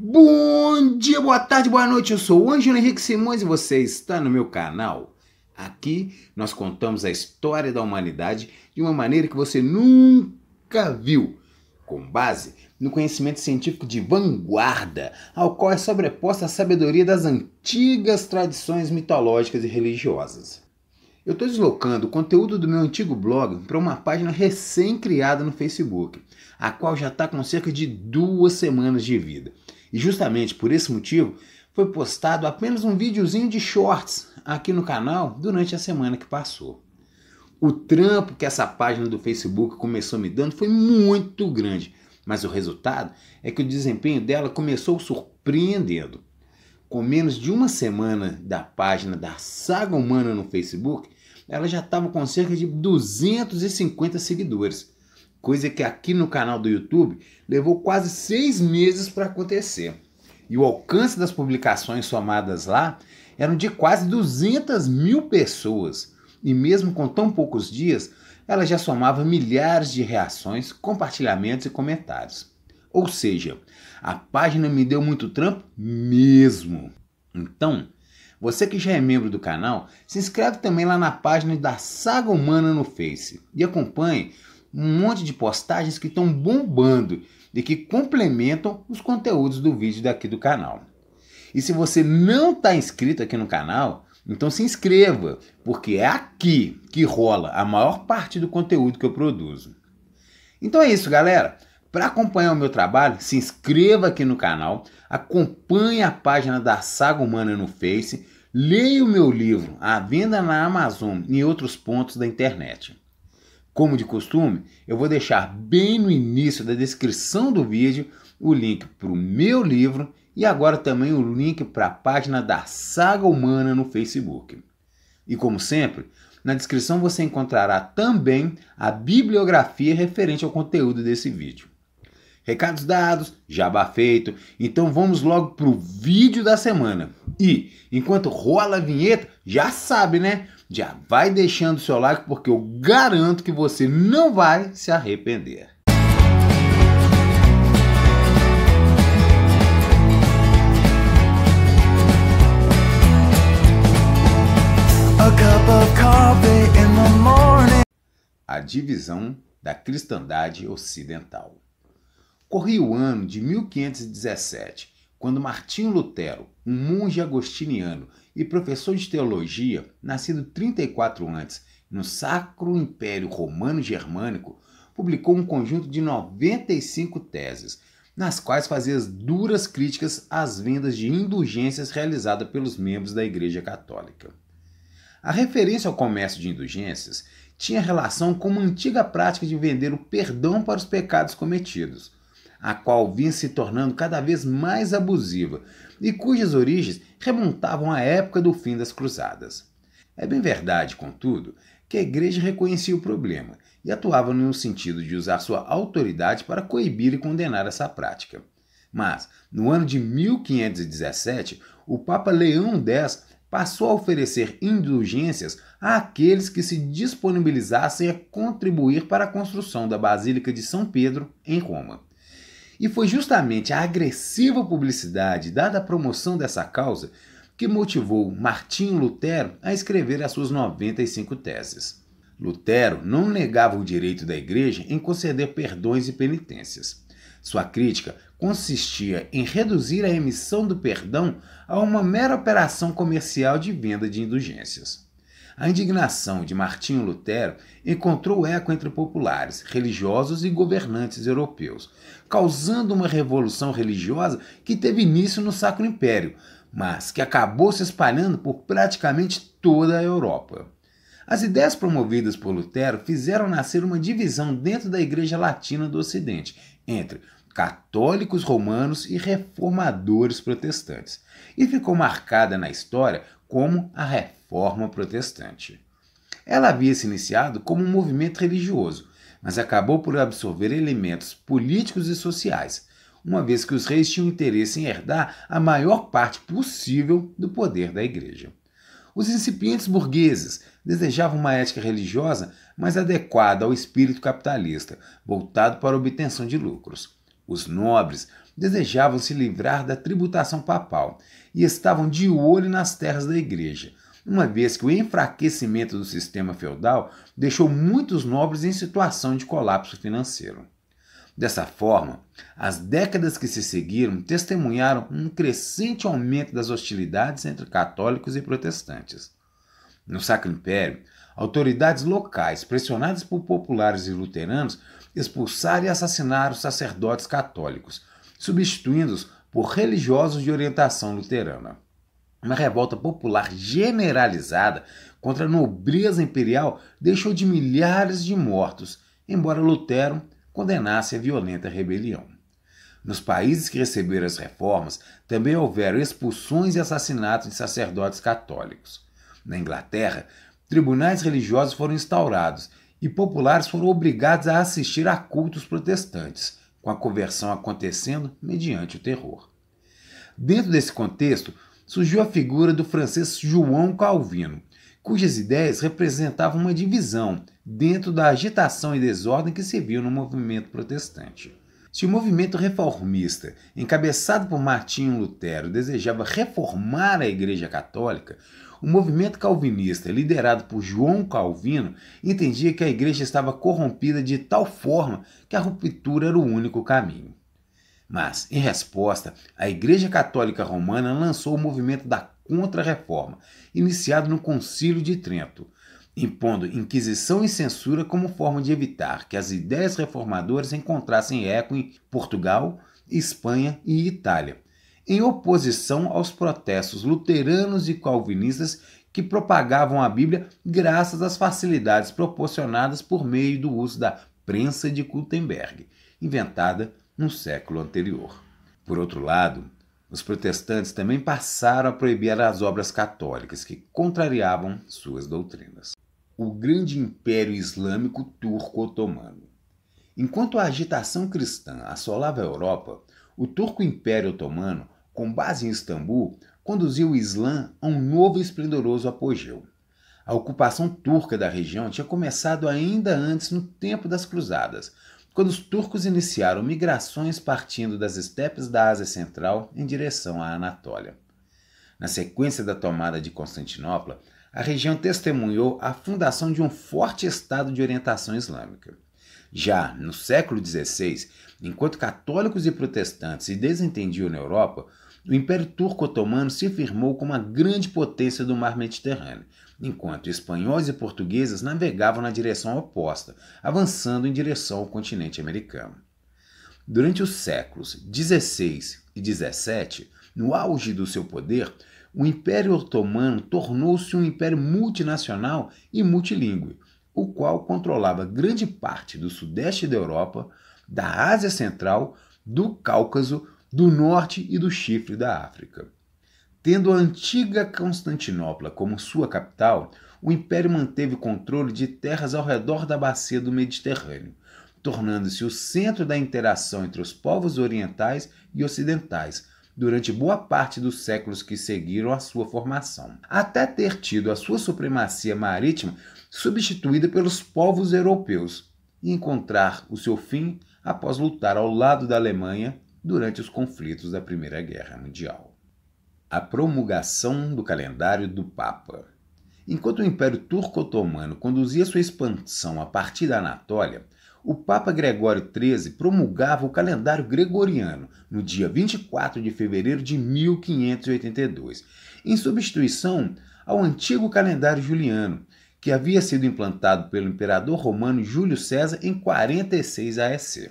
Bom dia, boa tarde, boa noite. Eu sou o Ângelo Henrique Simões e você está no meu canal. Aqui nós contamos a história da humanidade de uma maneira que você nunca viu, com base no conhecimento científico de vanguarda, ao qual é sobreposta a sabedoria das antigas tradições mitológicas e religiosas. Eu estou deslocando o conteúdo do meu antigo blog para uma página recém-criada no Facebook, a qual já está com cerca de duas semanas de vida. E justamente por esse motivo, foi postado apenas um videozinho de shorts aqui no canal durante a semana que passou. O trampo que essa página do Facebook começou me dando foi muito grande, mas o resultado é que o desempenho dela começou surpreendendo. Com menos de uma semana da página da Saga Humana no Facebook, ela já estava com cerca de 250 seguidores coisa que aqui no canal do YouTube levou quase seis meses para acontecer. E o alcance das publicações somadas lá eram de quase 200 mil pessoas. E mesmo com tão poucos dias, ela já somava milhares de reações, compartilhamentos e comentários. Ou seja, a página me deu muito trampo mesmo. Então, você que já é membro do canal, se inscreve também lá na página da Saga Humana no Face e acompanhe um monte de postagens que estão bombando e que complementam os conteúdos do vídeo daqui do canal. E se você não está inscrito aqui no canal, então se inscreva, porque é aqui que rola a maior parte do conteúdo que eu produzo. Então é isso, galera. Para acompanhar o meu trabalho, se inscreva aqui no canal, acompanhe a página da Saga Humana no Face, leia o meu livro, à venda na Amazon e outros pontos da internet. Como de costume, eu vou deixar bem no início da descrição do vídeo o link para o meu livro e agora também o link para a página da Saga Humana no Facebook. E como sempre, na descrição você encontrará também a bibliografia referente ao conteúdo desse vídeo. Recados dados, jabá feito, então vamos logo para o vídeo da semana. E, enquanto rola a vinheta, já sabe, né? já vai deixando seu like porque eu garanto que você não vai se arrepender. A divisão da cristandade ocidental. Corria o ano de 1517 quando Martinho Lutero, um monge agostiniano e professor de teologia, nascido 34 antes, no Sacro Império Romano Germânico, publicou um conjunto de 95 teses, nas quais fazia duras críticas às vendas de indulgências realizadas pelos membros da Igreja Católica. A referência ao comércio de indulgências tinha relação com uma antiga prática de vender o perdão para os pecados cometidos a qual vinha se tornando cada vez mais abusiva e cujas origens remontavam à época do fim das Cruzadas. É bem verdade, contudo, que a Igreja reconhecia o problema e atuava no sentido de usar sua autoridade para coibir e condenar essa prática. Mas, no ano de 1517, o Papa Leão X passou a oferecer indulgências àqueles que se disponibilizassem a contribuir para a construção da Basílica de São Pedro em Roma. E foi justamente a agressiva publicidade dada à promoção dessa causa que motivou Martinho Lutero a escrever as suas 95 teses. Lutero não negava o direito da Igreja em conceder perdões e penitências. Sua crítica consistia em reduzir a emissão do perdão a uma mera operação comercial de venda de indulgências. A indignação de Martinho Lutero encontrou eco entre populares, religiosos e governantes europeus, causando uma revolução religiosa que teve início no Sacro Império, mas que acabou se espalhando por praticamente toda a Europa. As ideias promovidas por Lutero fizeram nascer uma divisão dentro da Igreja Latina do Ocidente entre católicos romanos e reformadores protestantes, e ficou marcada na história como a reforma forma protestante. Ela havia se iniciado como um movimento religioso, mas acabou por absorver elementos políticos e sociais, uma vez que os reis tinham interesse em herdar a maior parte possível do poder da igreja. Os incipientes burgueses desejavam uma ética religiosa mais adequada ao espírito capitalista, voltado para a obtenção de lucros. Os nobres desejavam se livrar da tributação papal e estavam de olho nas terras da igreja, uma vez que o enfraquecimento do sistema feudal deixou muitos nobres em situação de colapso financeiro. Dessa forma, as décadas que se seguiram testemunharam um crescente aumento das hostilidades entre católicos e protestantes. No Sacro Império, autoridades locais, pressionadas por populares e luteranos, expulsaram e assassinaram sacerdotes católicos, substituindo-os por religiosos de orientação luterana. Uma revolta popular generalizada contra a nobreza imperial deixou de milhares de mortos, embora Lutero condenasse a violenta rebelião. Nos países que receberam as reformas, também houveram expulsões e assassinatos de sacerdotes católicos. Na Inglaterra, tribunais religiosos foram instaurados e populares foram obrigados a assistir a cultos protestantes, com a conversão acontecendo mediante o terror. Dentro desse contexto, surgiu a figura do francês João Calvino, cujas ideias representavam uma divisão dentro da agitação e desordem que se viu no movimento protestante. Se o movimento reformista, encabeçado por Martinho Lutero, desejava reformar a Igreja Católica, o movimento calvinista, liderado por João Calvino, entendia que a Igreja estava corrompida de tal forma que a ruptura era o único caminho. Mas, em resposta, a Igreja Católica Romana lançou o movimento da Contra-Reforma, iniciado no Concílio de Trento, impondo inquisição e censura como forma de evitar que as ideias reformadoras encontrassem eco em Portugal, Espanha e Itália, em oposição aos protestos luteranos e calvinistas que propagavam a Bíblia graças às facilidades proporcionadas por meio do uso da prensa de Gutenberg, inventada no século anterior. Por outro lado, os protestantes também passaram a proibir as obras católicas que contrariavam suas doutrinas. O grande império islâmico turco-otomano. Enquanto a agitação cristã assolava a Europa, o turco império otomano, com base em Istambul, conduziu o Islã a um novo e esplendoroso apogeu. A ocupação turca da região tinha começado ainda antes no tempo das Cruzadas, quando os turcos iniciaram migrações partindo das estepes da Ásia Central em direção à Anatólia. Na sequência da tomada de Constantinopla, a região testemunhou a fundação de um forte estado de orientação islâmica. Já no século XVI, enquanto católicos e protestantes se desentendiam na Europa, o Império Turco-Otomano se firmou como a grande potência do mar Mediterrâneo, enquanto espanhóis e portugueses navegavam na direção oposta, avançando em direção ao continente americano. Durante os séculos XVI e XVII, no auge do seu poder, o Império Otomano tornou-se um império multinacional e multilingüe, o qual controlava grande parte do sudeste da Europa, da Ásia Central, do Cáucaso, do norte e do chifre da África. Tendo a antiga Constantinopla como sua capital, o império manteve o controle de terras ao redor da bacia do Mediterrâneo, tornando-se o centro da interação entre os povos orientais e ocidentais durante boa parte dos séculos que seguiram a sua formação, até ter tido a sua supremacia marítima substituída pelos povos europeus e encontrar o seu fim após lutar ao lado da Alemanha durante os conflitos da Primeira Guerra Mundial. A promulgação do calendário do Papa. Enquanto o Império Turco-Otomano conduzia sua expansão a partir da Anatólia, o Papa Gregório XIII promulgava o calendário gregoriano no dia 24 de fevereiro de 1582, em substituição ao antigo calendário juliano, que havia sido implantado pelo imperador romano Júlio César em 46 AEC.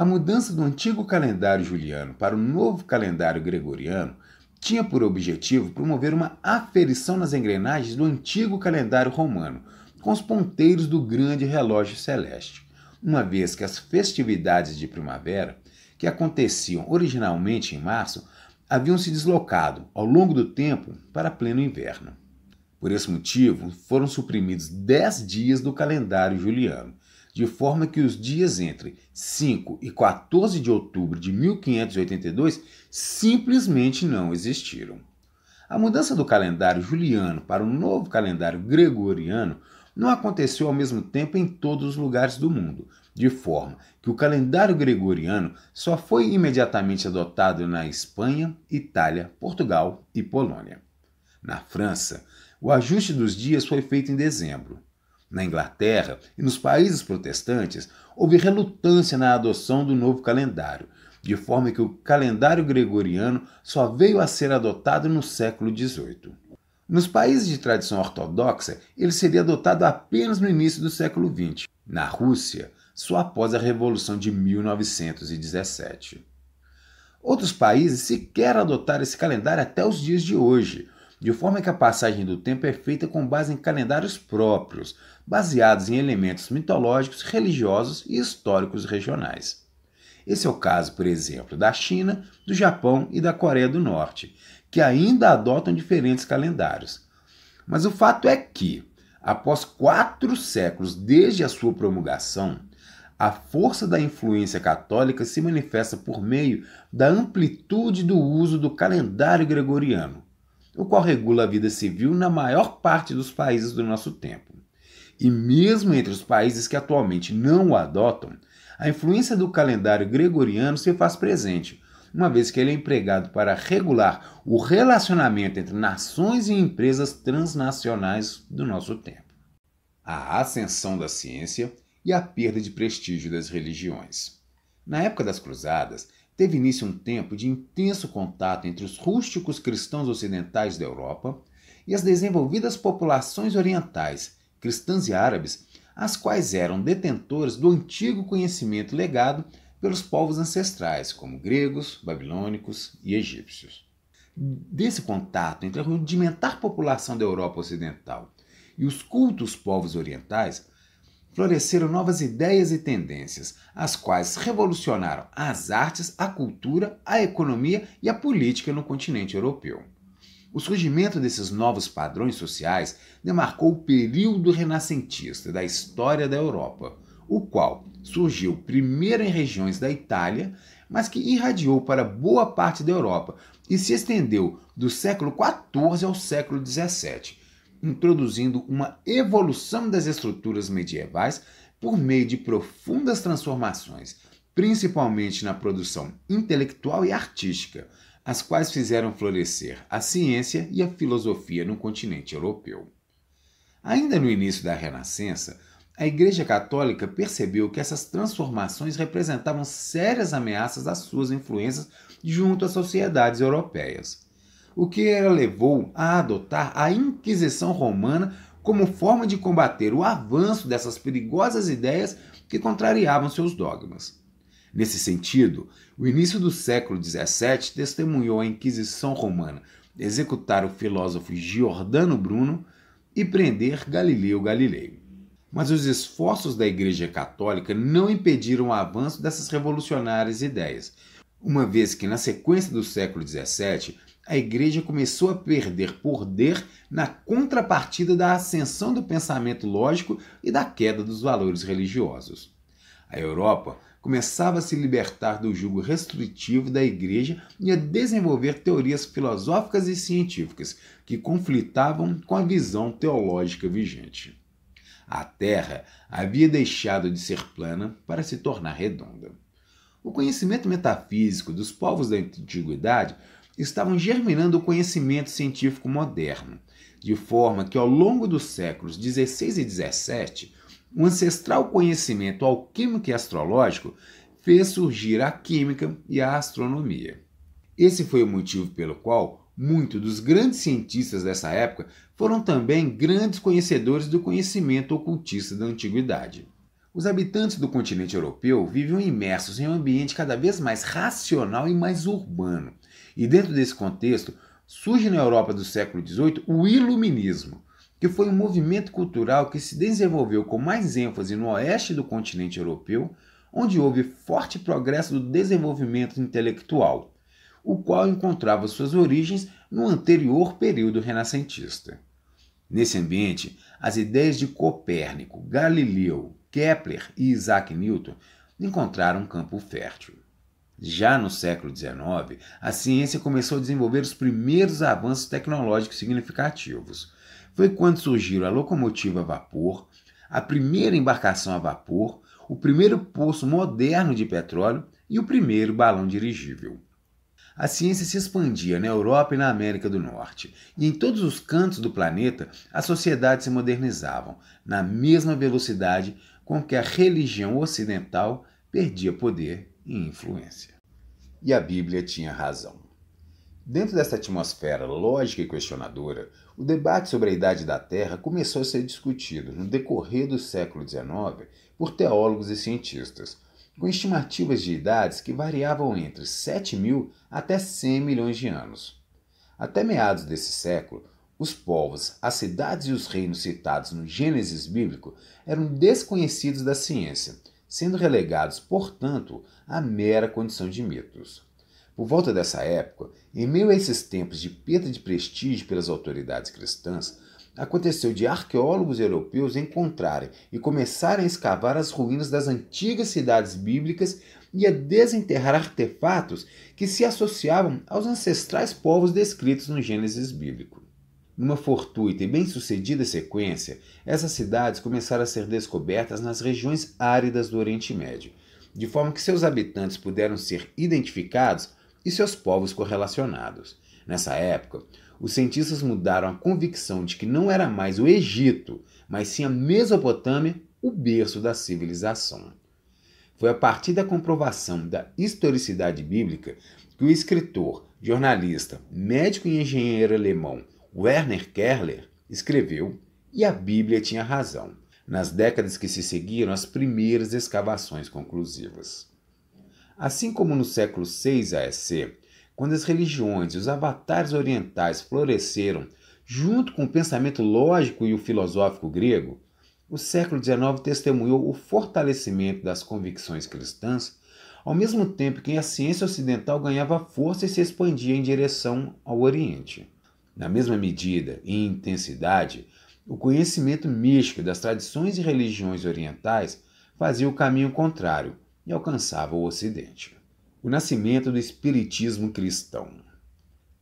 A mudança do antigo calendário juliano para o novo calendário gregoriano tinha por objetivo promover uma aferição nas engrenagens do antigo calendário romano, com os ponteiros do grande relógio celeste, uma vez que as festividades de primavera, que aconteciam originalmente em março, haviam se deslocado ao longo do tempo para pleno inverno. Por esse motivo, foram suprimidos dez dias do calendário juliano de forma que os dias entre 5 e 14 de outubro de 1582 simplesmente não existiram. A mudança do calendário juliano para o novo calendário gregoriano não aconteceu ao mesmo tempo em todos os lugares do mundo, de forma que o calendário gregoriano só foi imediatamente adotado na Espanha, Itália, Portugal e Polônia. Na França, o ajuste dos dias foi feito em dezembro, na Inglaterra e nos países protestantes, houve relutância na adoção do novo calendário, de forma que o calendário gregoriano só veio a ser adotado no século XVIII. Nos países de tradição ortodoxa, ele seria adotado apenas no início do século XX. Na Rússia, só após a Revolução de 1917. Outros países sequer adotaram esse calendário até os dias de hoje, de forma que a passagem do tempo é feita com base em calendários próprios, baseados em elementos mitológicos, religiosos e históricos regionais. Esse é o caso, por exemplo, da China, do Japão e da Coreia do Norte, que ainda adotam diferentes calendários. Mas o fato é que, após quatro séculos desde a sua promulgação, a força da influência católica se manifesta por meio da amplitude do uso do calendário gregoriano, o qual regula a vida civil na maior parte dos países do nosso tempo. E mesmo entre os países que atualmente não o adotam, a influência do calendário gregoriano se faz presente, uma vez que ele é empregado para regular o relacionamento entre nações e empresas transnacionais do nosso tempo. A ascensão da ciência e a perda de prestígio das religiões. Na época das Cruzadas, teve início um tempo de intenso contato entre os rústicos cristãos ocidentais da Europa e as desenvolvidas populações orientais, cristãs e árabes, as quais eram detentoras do antigo conhecimento legado pelos povos ancestrais, como gregos, babilônicos e egípcios. Desse contato entre a rudimentar população da Europa Ocidental e os cultos povos orientais, floresceram novas ideias e tendências, as quais revolucionaram as artes, a cultura, a economia e a política no continente europeu. O surgimento desses novos padrões sociais demarcou o período renascentista da história da Europa, o qual surgiu primeiro em regiões da Itália, mas que irradiou para boa parte da Europa e se estendeu do século XIV ao século XVII, introduzindo uma evolução das estruturas medievais por meio de profundas transformações, principalmente na produção intelectual e artística, as quais fizeram florescer a ciência e a filosofia no continente europeu. Ainda no início da Renascença, a Igreja Católica percebeu que essas transformações representavam sérias ameaças às suas influências junto às sociedades europeias o que a levou a adotar a Inquisição Romana como forma de combater o avanço dessas perigosas ideias que contrariavam seus dogmas. Nesse sentido, o início do século XVII testemunhou a Inquisição Romana executar o filósofo Giordano Bruno e prender Galileu Galilei. Mas os esforços da Igreja Católica não impediram o avanço dessas revolucionárias ideias, uma vez que, na sequência do século XVII, a igreja começou a perder poder na contrapartida da ascensão do pensamento lógico e da queda dos valores religiosos. A Europa começava a se libertar do jugo restritivo da igreja e a desenvolver teorias filosóficas e científicas que conflitavam com a visão teológica vigente. A Terra havia deixado de ser plana para se tornar redonda. O conhecimento metafísico dos povos da antiguidade estavam germinando o conhecimento científico moderno, de forma que ao longo dos séculos XVI e XVII, o ancestral conhecimento alquímico e astrológico fez surgir a química e a astronomia. Esse foi o motivo pelo qual muitos dos grandes cientistas dessa época foram também grandes conhecedores do conhecimento ocultista da antiguidade. Os habitantes do continente europeu viviam imersos em um ambiente cada vez mais racional e mais urbano, e dentro desse contexto, surge na Europa do século XVIII o Iluminismo, que foi um movimento cultural que se desenvolveu com mais ênfase no oeste do continente europeu, onde houve forte progresso do desenvolvimento intelectual, o qual encontrava suas origens no anterior período renascentista. Nesse ambiente, as ideias de Copérnico, Galileu, Kepler e Isaac Newton encontraram um campo fértil. Já no século XIX, a ciência começou a desenvolver os primeiros avanços tecnológicos significativos. Foi quando surgiram a locomotiva a vapor, a primeira embarcação a vapor, o primeiro poço moderno de petróleo e o primeiro balão dirigível. A ciência se expandia na Europa e na América do Norte, e em todos os cantos do planeta as sociedades se modernizavam, na mesma velocidade com que a religião ocidental perdia poder e influência. E a Bíblia tinha razão. Dentro dessa atmosfera lógica e questionadora, o debate sobre a idade da Terra começou a ser discutido no decorrer do século XIX por teólogos e cientistas, com estimativas de idades que variavam entre 7 mil até 100 milhões de anos. Até meados desse século, os povos, as cidades e os reinos citados no Gênesis bíblico eram desconhecidos da ciência sendo relegados, portanto, à mera condição de mitos. Por volta dessa época, em meio a esses tempos de perda de prestígio pelas autoridades cristãs, aconteceu de arqueólogos europeus encontrarem e começarem a escavar as ruínas das antigas cidades bíblicas e a desenterrar artefatos que se associavam aos ancestrais povos descritos no Gênesis bíblico. Numa fortuita e bem-sucedida sequência, essas cidades começaram a ser descobertas nas regiões áridas do Oriente Médio, de forma que seus habitantes puderam ser identificados e seus povos correlacionados. Nessa época, os cientistas mudaram a convicção de que não era mais o Egito, mas sim a Mesopotâmia, o berço da civilização. Foi a partir da comprovação da historicidade bíblica que o escritor, jornalista, médico e engenheiro alemão Werner Kerler escreveu e a Bíblia tinha razão nas décadas que se seguiram as primeiras escavações conclusivas. Assim como no século VI a.C., quando as religiões e os avatares orientais floresceram junto com o pensamento lógico e o filosófico grego, o século XIX testemunhou o fortalecimento das convicções cristãs, ao mesmo tempo que a ciência ocidental ganhava força e se expandia em direção ao Oriente na mesma medida e intensidade, o conhecimento místico das tradições e religiões orientais fazia o caminho contrário e alcançava o Ocidente. O nascimento do Espiritismo cristão.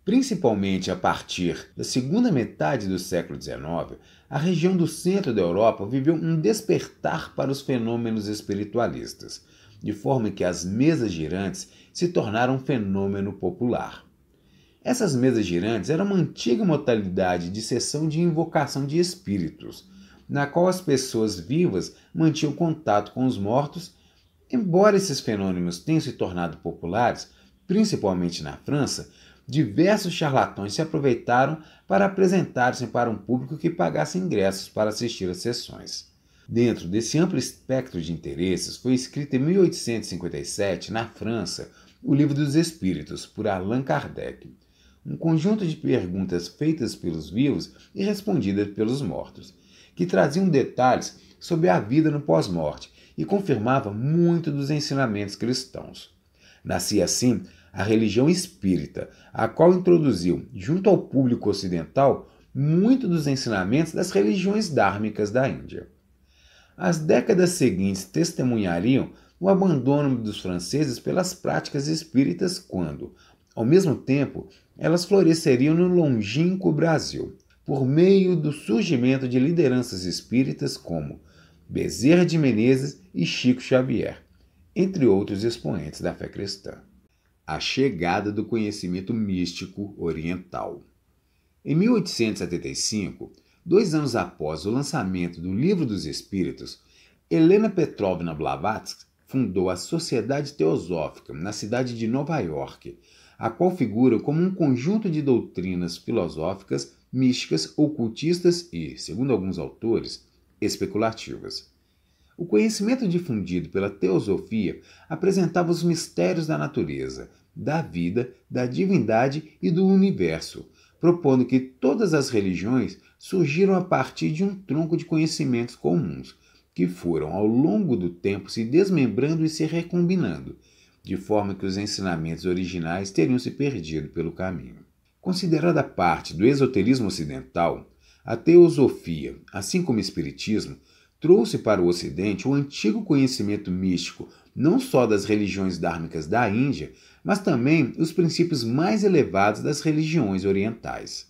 Principalmente a partir da segunda metade do século XIX, a região do centro da Europa viveu um despertar para os fenômenos espiritualistas, de forma que as mesas girantes se tornaram um fenômeno popular. Essas mesas girantes eram uma antiga modalidade de sessão de invocação de espíritos, na qual as pessoas vivas mantinham contato com os mortos. Embora esses fenômenos tenham se tornado populares, principalmente na França, diversos charlatões se aproveitaram para apresentar-se para um público que pagasse ingressos para assistir às sessões. Dentro desse amplo espectro de interesses, foi escrito em 1857, na França, o Livro dos Espíritos, por Allan Kardec um conjunto de perguntas feitas pelos vivos e respondidas pelos mortos, que traziam detalhes sobre a vida no pós-morte e confirmava muito dos ensinamentos cristãos. Nascia assim a religião espírita, a qual introduziu, junto ao público ocidental, muito dos ensinamentos das religiões dármicas da Índia. As décadas seguintes testemunhariam o abandono dos franceses pelas práticas espíritas quando, ao mesmo tempo, elas floresceriam no longínquo Brasil, por meio do surgimento de lideranças espíritas como Bezerra de Menezes e Chico Xavier, entre outros expoentes da fé cristã. A chegada do conhecimento místico oriental. Em 1875, dois anos após o lançamento do Livro dos Espíritos, Helena Petrovna Blavatsky fundou a Sociedade Teosófica na cidade de Nova York, a qual figura como um conjunto de doutrinas filosóficas, místicas, ocultistas e, segundo alguns autores, especulativas. O conhecimento difundido pela teosofia apresentava os mistérios da natureza, da vida, da divindade e do universo, propondo que todas as religiões surgiram a partir de um tronco de conhecimentos comuns, que foram ao longo do tempo se desmembrando e se recombinando, de forma que os ensinamentos originais teriam se perdido pelo caminho. Considerada parte do esoterismo ocidental, a teosofia, assim como o espiritismo, trouxe para o Ocidente o antigo conhecimento místico, não só das religiões dármicas da Índia, mas também os princípios mais elevados das religiões orientais.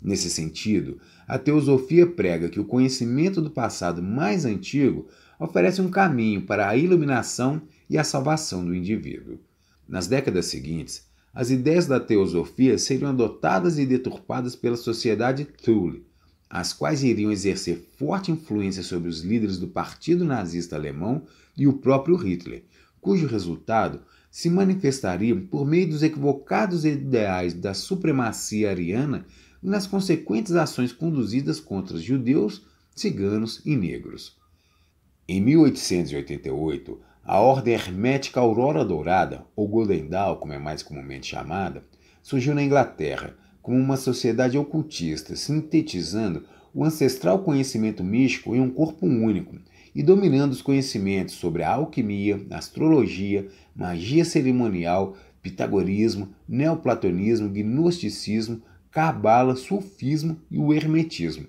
Nesse sentido, a teosofia prega que o conhecimento do passado mais antigo oferece um caminho para a iluminação e a salvação do indivíduo. Nas décadas seguintes, as ideias da teosofia seriam adotadas e deturpadas pela sociedade Thule, as quais iriam exercer forte influência sobre os líderes do Partido Nazista Alemão e o próprio Hitler, cujo resultado se manifestaria por meio dos equivocados ideais da supremacia ariana e nas consequentes ações conduzidas contra os judeus, ciganos e negros. Em 1888, a ordem hermética Aurora Dourada, ou Godendal, como é mais comumente chamada, surgiu na Inglaterra como uma sociedade ocultista, sintetizando o ancestral conhecimento místico em um corpo único e dominando os conhecimentos sobre a alquimia, astrologia, magia cerimonial, pitagorismo, neoplatonismo, gnosticismo, cabala, sufismo e o hermetismo,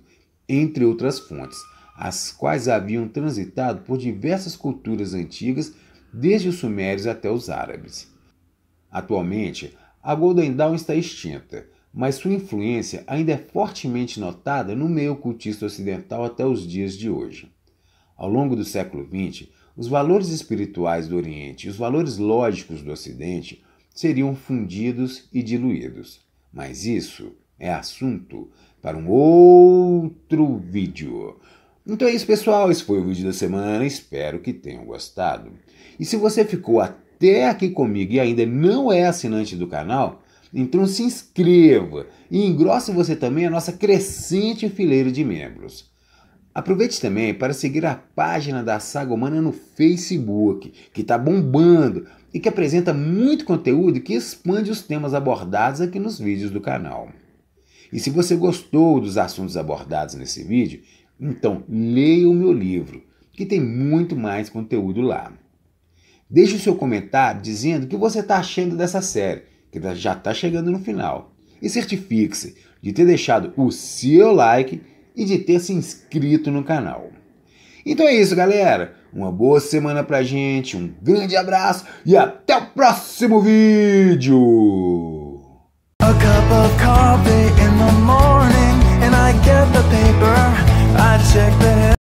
entre outras fontes as quais haviam transitado por diversas culturas antigas, desde os sumérios até os árabes. Atualmente, a Golden Dawn está extinta, mas sua influência ainda é fortemente notada no meio cultista ocidental até os dias de hoje. Ao longo do século XX, os valores espirituais do Oriente e os valores lógicos do Ocidente seriam fundidos e diluídos. Mas isso é assunto para um outro vídeo. Então é isso, pessoal. Esse foi o vídeo da semana. Espero que tenham gostado. E se você ficou até aqui comigo e ainda não é assinante do canal, então se inscreva e engrosse você também a nossa crescente fileira de membros. Aproveite também para seguir a página da Saga Humana no Facebook, que está bombando e que apresenta muito conteúdo que expande os temas abordados aqui nos vídeos do canal. E se você gostou dos assuntos abordados nesse vídeo, então, leia o meu livro, que tem muito mais conteúdo lá. Deixe o seu comentário dizendo o que você está achando dessa série, que tá, já está chegando no final. E certifique-se de ter deixado o seu like e de ter se inscrito no canal. Então é isso, galera. Uma boa semana pra gente, um grande abraço e até o próximo vídeo! Acabou. check the